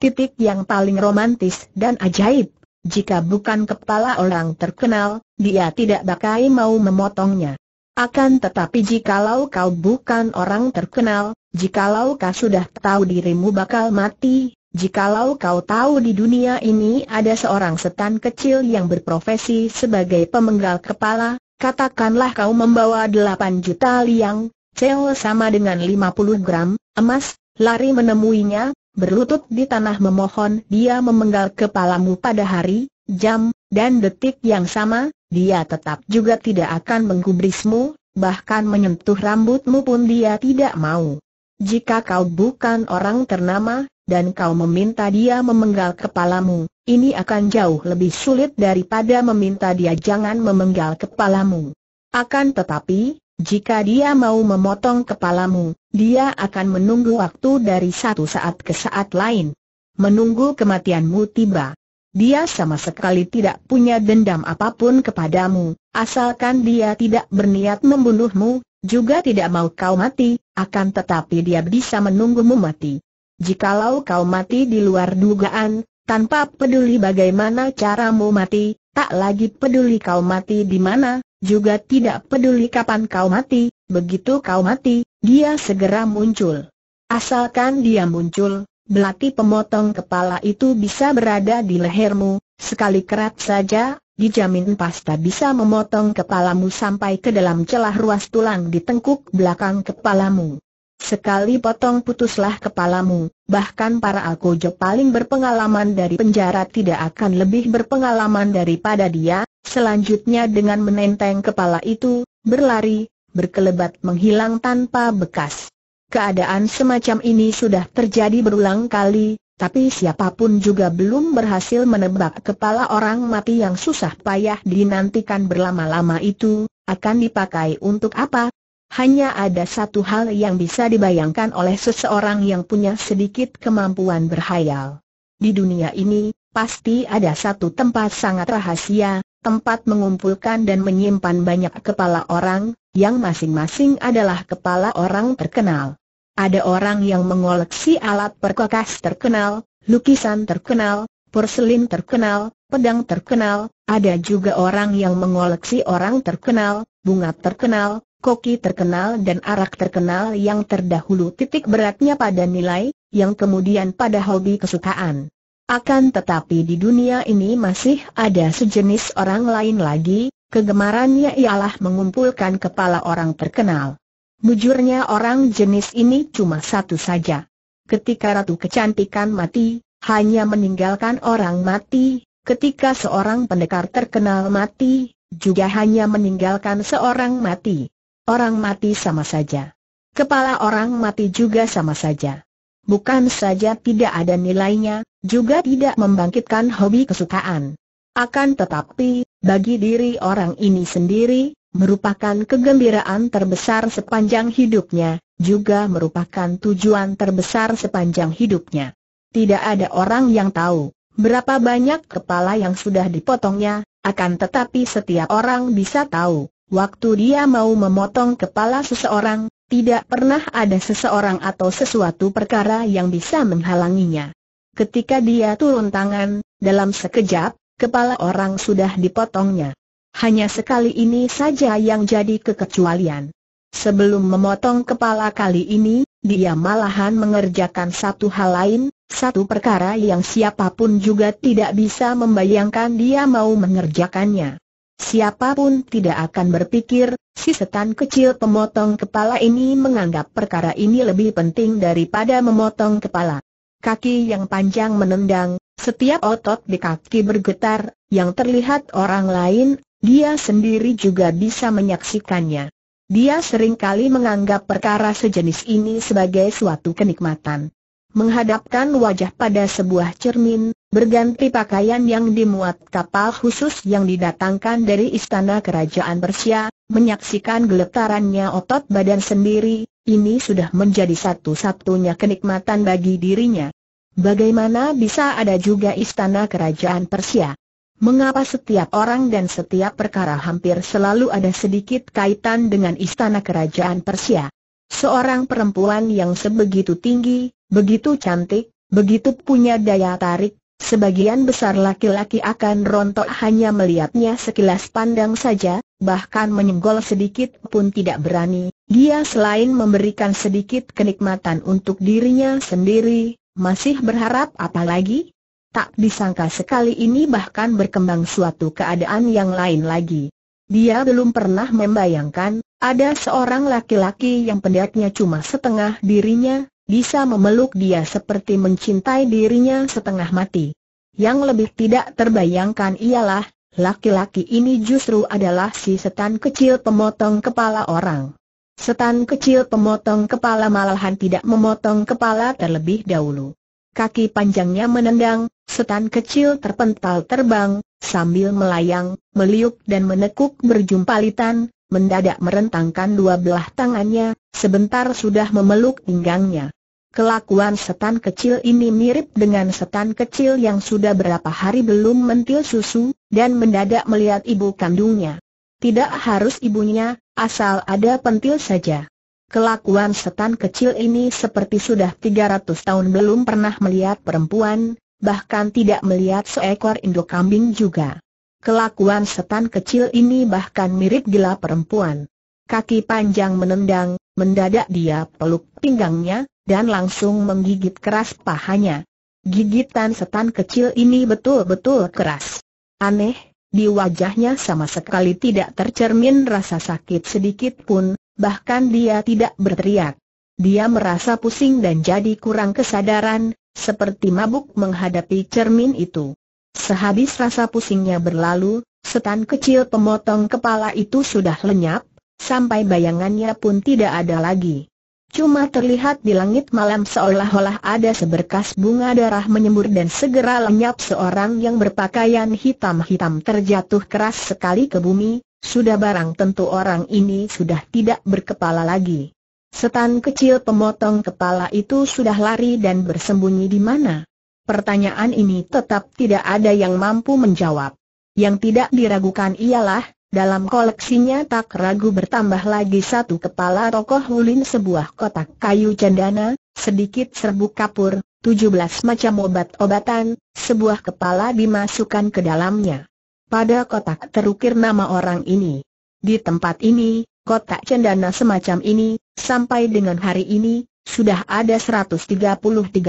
A: Titik yang paling romantis dan ajaib jika bukan kepala orang terkenal, dia tidak bakai mau memotongnya. Akan tetapi jikalau kau bukan orang terkenal, jikalau kau sudah tahu dirimu bakal mati, jikalau kau tahu di dunia ini ada seorang setan kecil yang berprofesi sebagai pemenggal kepala, katakanlah kau membawa 8 juta liang, cel sama dengan 50 gram, emas, lari menemuinya, berlutut di tanah memohon, dia memenggal kepalamu pada hari, jam, dan detik yang sama, dia tetap juga tidak akan menggubrismu, bahkan menyentuh rambutmu pun dia tidak mau. Jika kau bukan orang ternama, dan kau meminta dia memenggal kepalamu, ini akan jauh lebih sulit daripada meminta dia jangan memenggal kepalamu. Akan tetapi, jika dia mau memotong kepalamu, dia akan menunggu waktu dari satu saat ke saat lain. Menunggu kematianmu tiba. Dia sama sekali tidak punya dendam apapun kepadamu, asalkan dia tidak berniat membunuhmu, juga tidak mau kau mati, akan tetapi dia bisa menunggumu mati. Jikalau kau mati di luar dugaan, tanpa peduli bagaimana caramu mati, tak lagi peduli kau mati di mana, juga tidak peduli kapan kau mati, begitu kau mati, dia segera muncul. Asalkan dia muncul, belati pemotong kepala itu bisa berada di lehermu, sekali kerat saja, dijamin pasta bisa memotong kepalamu sampai ke dalam celah ruas tulang di tengkuk belakang kepalamu. Sekali potong putuslah kepalamu, bahkan para alkojo paling berpengalaman dari penjara tidak akan lebih berpengalaman daripada dia, selanjutnya dengan menenteng kepala itu, berlari, berkelebat menghilang tanpa bekas. Keadaan semacam ini sudah terjadi berulang kali, tapi siapapun juga belum berhasil menebak kepala orang mati yang susah payah dinantikan berlama-lama itu, akan dipakai untuk apa, hanya ada satu hal yang bisa dibayangkan oleh seseorang yang punya sedikit kemampuan berhayal. Di dunia ini, pasti ada satu tempat sangat rahasia, tempat mengumpulkan dan menyimpan banyak kepala orang, yang masing-masing adalah kepala orang terkenal. Ada orang yang mengoleksi alat perkakas terkenal, lukisan terkenal, porselin terkenal, pedang terkenal, ada juga orang yang mengoleksi orang terkenal, bunga terkenal, koki terkenal dan arak terkenal yang terdahulu titik beratnya pada nilai, yang kemudian pada hobi kesukaan. Akan tetapi di dunia ini masih ada sejenis orang lain lagi, kegemarannya ialah mengumpulkan kepala orang terkenal. Mujurnya orang jenis ini cuma satu saja. Ketika Ratu Kecantikan mati, hanya meninggalkan orang mati, ketika seorang pendekar terkenal mati, juga hanya meninggalkan seorang mati. Orang mati sama saja. Kepala orang mati juga sama saja. Bukan saja tidak ada nilainya, juga tidak membangkitkan hobi kesukaan. Akan tetapi, bagi diri orang ini sendiri, merupakan kegembiraan terbesar sepanjang hidupnya, juga merupakan tujuan terbesar sepanjang hidupnya. Tidak ada orang yang tahu berapa banyak kepala yang sudah dipotongnya, akan tetapi setiap orang bisa tahu Waktu dia mau memotong kepala seseorang, tidak pernah ada seseorang atau sesuatu perkara yang bisa menghalanginya. Ketika dia turun tangan, dalam sekejap, kepala orang sudah dipotongnya. Hanya sekali ini saja yang jadi kekecualian. Sebelum memotong kepala kali ini, dia malahan mengerjakan satu hal lain, satu perkara yang siapapun juga tidak bisa membayangkan dia mau mengerjakannya. Siapapun tidak akan berpikir, si setan kecil pemotong kepala ini menganggap perkara ini lebih penting daripada memotong kepala. Kaki yang panjang menendang, setiap otot di kaki bergetar, yang terlihat orang lain, dia sendiri juga bisa menyaksikannya. Dia seringkali menganggap perkara sejenis ini sebagai suatu kenikmatan. Menghadapkan wajah pada sebuah cermin, Berganti pakaian yang dimuat kapal khusus yang didatangkan dari istana kerajaan Persia, menyaksikan geletarannya otot badan sendiri, ini sudah menjadi satu-satunya kenikmatan bagi dirinya. Bagaimana bisa ada juga istana kerajaan Persia? Mengapa setiap orang dan setiap perkara hampir selalu ada sedikit kaitan dengan istana kerajaan Persia? Seorang perempuan yang sebegitu tinggi, begitu cantik, begitu punya daya tarik, Sebagian besar laki-laki akan rontok hanya melihatnya sekilas pandang saja, bahkan menyenggol sedikit pun tidak berani. Dia selain memberikan sedikit kenikmatan untuk dirinya sendiri, masih berharap apa lagi? Tak disangka sekali ini bahkan berkembang suatu keadaan yang lain lagi. Dia belum pernah membayangkan, ada seorang laki-laki yang pendeknya cuma setengah dirinya, bisa memeluk dia seperti mencintai dirinya setengah mati. Yang lebih tidak terbayangkan ialah, laki-laki ini justru adalah si setan kecil pemotong kepala orang. Setan kecil pemotong kepala malahan tidak memotong kepala terlebih dahulu. Kaki panjangnya menendang, setan kecil terpental terbang, sambil melayang, meliuk dan menekuk berjumpalitan, mendadak merentangkan dua belah tangannya, sebentar sudah memeluk pinggangnya. Kelakuan setan kecil ini mirip dengan setan kecil yang sudah berapa hari belum mentil susu, dan mendadak melihat ibu kandungnya. Tidak harus ibunya, asal ada pentil saja. Kelakuan setan kecil ini seperti sudah 300 tahun belum pernah melihat perempuan, bahkan tidak melihat seekor induk kambing juga. Kelakuan setan kecil ini bahkan mirip gila perempuan. Kaki panjang menendang, mendadak dia peluk pinggangnya, dan langsung menggigit keras pahanya. Gigitan setan kecil ini betul-betul keras. Aneh, di wajahnya sama sekali tidak tercermin rasa sakit sedikit pun, bahkan dia tidak berteriak. Dia merasa pusing dan jadi kurang kesadaran, seperti mabuk menghadapi cermin itu. Sehabis rasa pusingnya berlalu, setan kecil pemotong kepala itu sudah lenyap, sampai bayangannya pun tidak ada lagi. Cuma terlihat di langit malam seolah-olah ada seberkas bunga darah menyembur dan segera lenyap seorang yang berpakaian hitam-hitam terjatuh keras sekali ke bumi, sudah barang tentu orang ini sudah tidak berkepala lagi. Setan kecil pemotong kepala itu sudah lari dan bersembunyi di mana? Pertanyaan ini tetap tidak ada yang mampu menjawab. Yang tidak diragukan ialah, dalam koleksinya tak ragu bertambah lagi satu kepala tokoh ulin sebuah kotak kayu cendana, sedikit serbuk kapur, 17 macam obat-obatan, sebuah kepala dimasukkan ke dalamnya. Pada kotak terukir nama orang ini. Di tempat ini, kotak cendana semacam ini, sampai dengan hari ini, sudah ada 133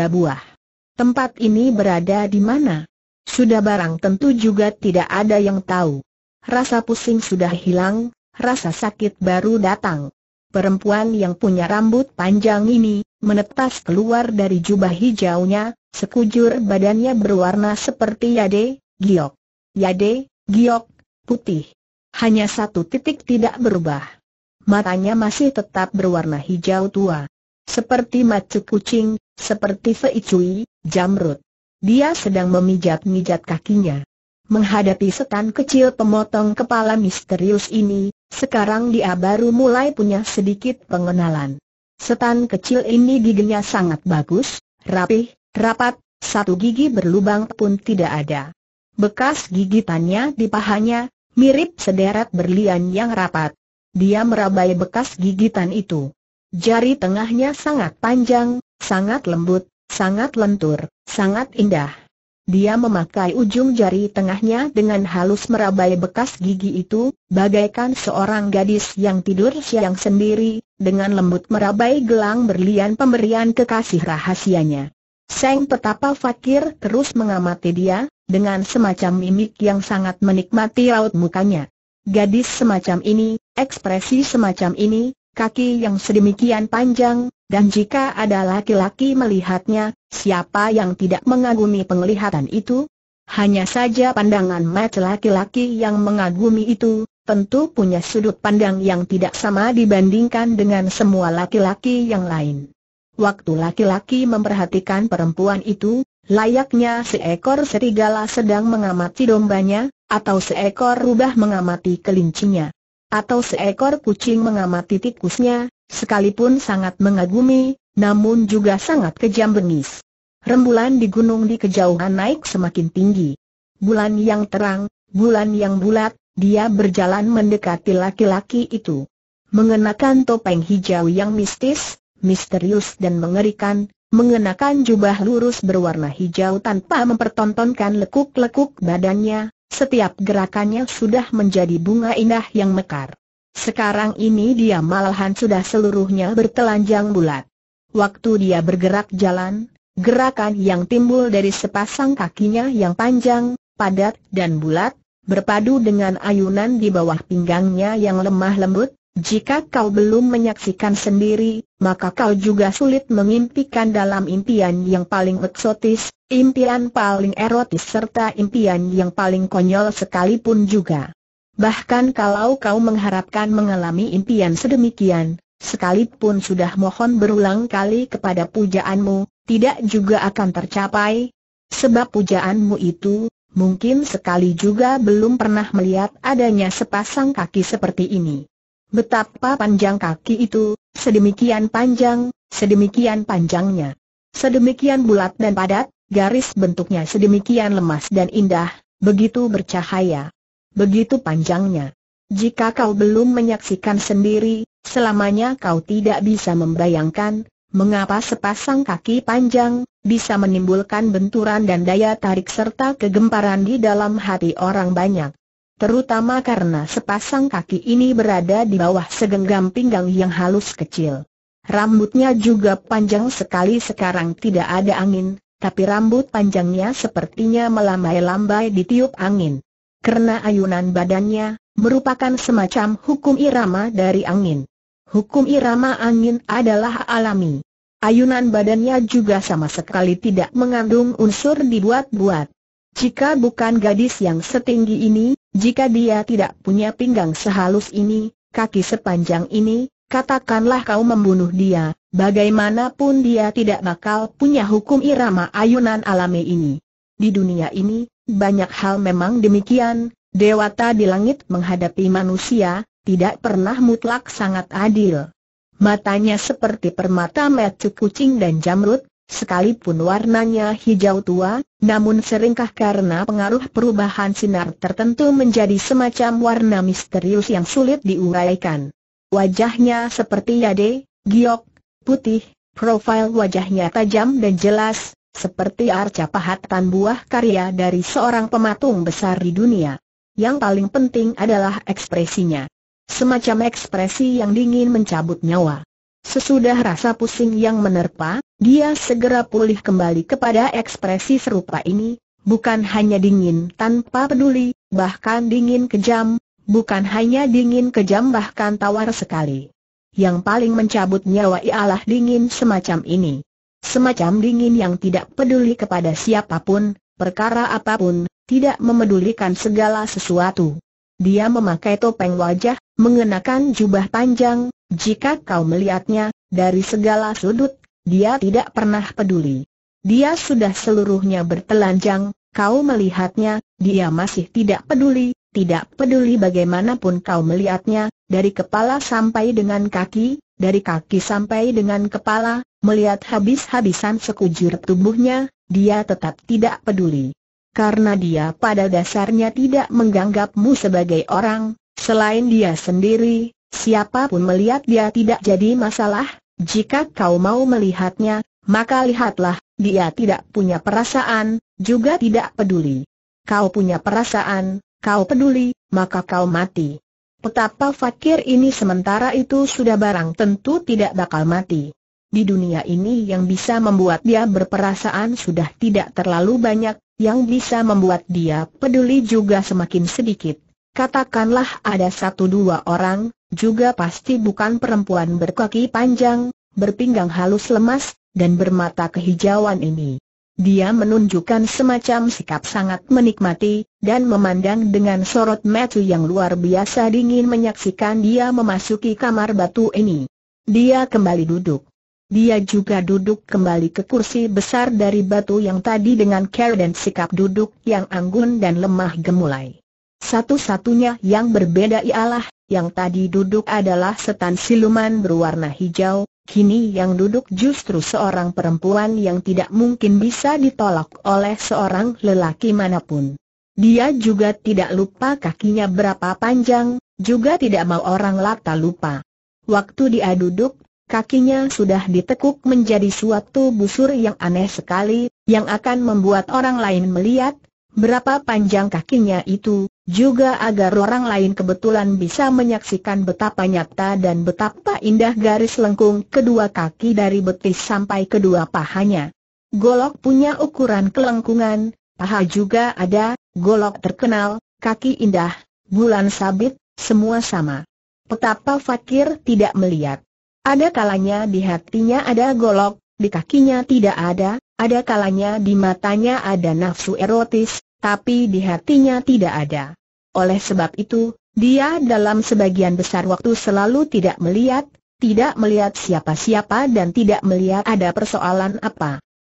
A: buah. Tempat ini berada di mana? Sudah barang tentu juga tidak ada yang tahu rasa pusing sudah hilang, rasa sakit baru datang. Perempuan yang punya rambut panjang ini, menetas keluar dari jubah hijaunya, sekujur badannya berwarna seperti yade, giok. Yade, giok, putih. Hanya satu titik tidak berubah. Matanya masih tetap berwarna hijau tua. Seperti macu kucing, seperti feicui, jamrut. Dia sedang memijat-mijat kakinya. Menghadapi setan kecil pemotong kepala misterius ini, sekarang dia baru mulai punya sedikit pengenalan. Setan kecil ini giginya sangat bagus, rapih, rapat, satu gigi berlubang pun tidak ada. Bekas gigitannya di pahanya, mirip sederet berlian yang rapat. Dia merabai bekas gigitan itu. Jari tengahnya sangat panjang, sangat lembut, sangat lentur, sangat indah. Dia memakai ujung jari tengahnya dengan halus merabai bekas gigi itu, bagaikan seorang gadis yang tidur siang sendiri, dengan lembut merabai gelang berlian pemberian kekasih rahasianya. Seng petapa fakir terus mengamati dia, dengan semacam mimik yang sangat menikmati raut mukanya. Gadis semacam ini, ekspresi semacam ini, kaki yang sedemikian panjang, dan jika ada laki-laki melihatnya, siapa yang tidak mengagumi penglihatan itu? Hanya saja pandangan mata laki-laki yang mengagumi itu, tentu punya sudut pandang yang tidak sama dibandingkan dengan semua laki-laki yang lain. Waktu laki-laki memperhatikan perempuan itu, layaknya seekor serigala sedang mengamati dombanya, atau seekor rubah mengamati kelincinya atau seekor kucing mengamati tikusnya, sekalipun sangat mengagumi, namun juga sangat kejam bengis. Rembulan di gunung di kejauhan naik semakin tinggi. Bulan yang terang, bulan yang bulat, dia berjalan mendekati laki-laki itu. Mengenakan topeng hijau yang mistis, misterius dan mengerikan, mengenakan jubah lurus berwarna hijau tanpa mempertontonkan lekuk-lekuk badannya, setiap gerakannya sudah menjadi bunga indah yang mekar. Sekarang ini dia malahan sudah seluruhnya bertelanjang bulat. Waktu dia bergerak jalan, gerakan yang timbul dari sepasang kakinya yang panjang, padat dan bulat, berpadu dengan ayunan di bawah pinggangnya yang lemah lembut, jika kau belum menyaksikan sendiri, maka kau juga sulit mengimpikan dalam impian yang paling eksotis, impian paling erotis serta impian yang paling konyol sekalipun juga. Bahkan kalau kau mengharapkan mengalami impian sedemikian, sekalipun sudah mohon berulang kali kepada pujaanmu, tidak juga akan tercapai. Sebab pujaanmu itu, mungkin sekali juga belum pernah melihat adanya sepasang kaki seperti ini. Betapa panjang kaki itu, sedemikian panjang, sedemikian panjangnya. Sedemikian bulat dan padat, garis bentuknya sedemikian lemas dan indah, begitu bercahaya. Begitu panjangnya. Jika kau belum menyaksikan sendiri, selamanya kau tidak bisa membayangkan, mengapa sepasang kaki panjang, bisa menimbulkan benturan dan daya tarik serta kegemparan di dalam hati orang banyak terutama karena sepasang kaki ini berada di bawah segenggam pinggang yang halus kecil. Rambutnya juga panjang sekali sekarang tidak ada angin, tapi rambut panjangnya sepertinya melambai-lambai ditiup angin. Karena ayunan badannya, merupakan semacam hukum irama dari angin. Hukum irama angin adalah alami. Ayunan badannya juga sama sekali tidak mengandung unsur dibuat-buat. Jika bukan gadis yang setinggi ini, jika dia tidak punya pinggang sehalus ini, kaki sepanjang ini, katakanlah kau membunuh dia, bagaimanapun dia tidak bakal punya hukum irama ayunan alami ini. Di dunia ini, banyak hal memang demikian, dewata di langit menghadapi manusia, tidak pernah mutlak sangat adil. Matanya seperti permata mecu kucing dan jamrut, Sekalipun warnanya hijau tua, namun seringkah karena pengaruh perubahan sinar tertentu menjadi semacam warna misterius yang sulit diuraikan. Wajahnya seperti Yade, giok, putih, profil wajahnya tajam dan jelas, seperti arca pahatan buah karya dari seorang pematung besar di dunia. Yang paling penting adalah ekspresinya. Semacam ekspresi yang dingin mencabut nyawa. Sesudah rasa pusing yang menerpa, dia segera pulih kembali kepada ekspresi serupa ini, bukan hanya dingin tanpa peduli, bahkan dingin kejam, bukan hanya dingin kejam bahkan tawar sekali. Yang paling mencabut nyawa ialah dingin semacam ini. Semacam dingin yang tidak peduli kepada siapapun, perkara apapun, tidak memedulikan segala sesuatu. Dia memakai topeng wajah, mengenakan jubah panjang, jika kau melihatnya, dari segala sudut, dia tidak pernah peduli. Dia sudah seluruhnya bertelanjang, kau melihatnya, dia masih tidak peduli, tidak peduli bagaimanapun kau melihatnya, dari kepala sampai dengan kaki, dari kaki sampai dengan kepala, melihat habis-habisan sekujur tubuhnya, dia tetap tidak peduli. Karena dia pada dasarnya tidak menganggapmu sebagai orang, selain dia sendiri, Siapapun melihat dia tidak jadi masalah, jika kau mau melihatnya, maka lihatlah, dia tidak punya perasaan, juga tidak peduli. Kau punya perasaan, kau peduli, maka kau mati. Petapa fakir ini sementara itu sudah barang tentu tidak bakal mati. Di dunia ini yang bisa membuat dia berperasaan sudah tidak terlalu banyak, yang bisa membuat dia peduli juga semakin sedikit. Katakanlah ada satu dua orang, juga pasti bukan perempuan berkaki panjang, berpinggang halus lemas, dan bermata kehijauan ini. Dia menunjukkan semacam sikap sangat menikmati, dan memandang dengan sorot metu yang luar biasa dingin menyaksikan dia memasuki kamar batu ini. Dia kembali duduk. Dia juga duduk kembali ke kursi besar dari batu yang tadi dengan care dan sikap duduk yang anggun dan lemah gemulai. Satu-satunya yang berbeda ialah yang tadi duduk adalah setan siluman berwarna hijau, kini yang duduk justru seorang perempuan yang tidak mungkin bisa ditolak oleh seorang lelaki manapun. Dia juga tidak lupa kakinya berapa panjang, juga tidak mau orang lata lupa. Waktu dia duduk, kakinya sudah ditekuk menjadi suatu busur yang aneh sekali, yang akan membuat orang lain melihat, Berapa panjang kakinya itu, juga agar orang lain kebetulan bisa menyaksikan betapa nyata dan betapa indah garis lengkung kedua kaki dari betis sampai kedua pahanya. Golok punya ukuran kelengkungan, paha juga ada, golok terkenal, kaki indah, bulan sabit, semua sama. Betapa fakir tidak melihat. Ada kalanya di hatinya ada golok, di kakinya tidak ada, ada kalanya di matanya ada nafsu erotis, tapi di hatinya tidak ada. Oleh sebab itu, dia dalam sebagian besar waktu selalu tidak melihat, tidak melihat siapa-siapa dan tidak melihat ada persoalan apa.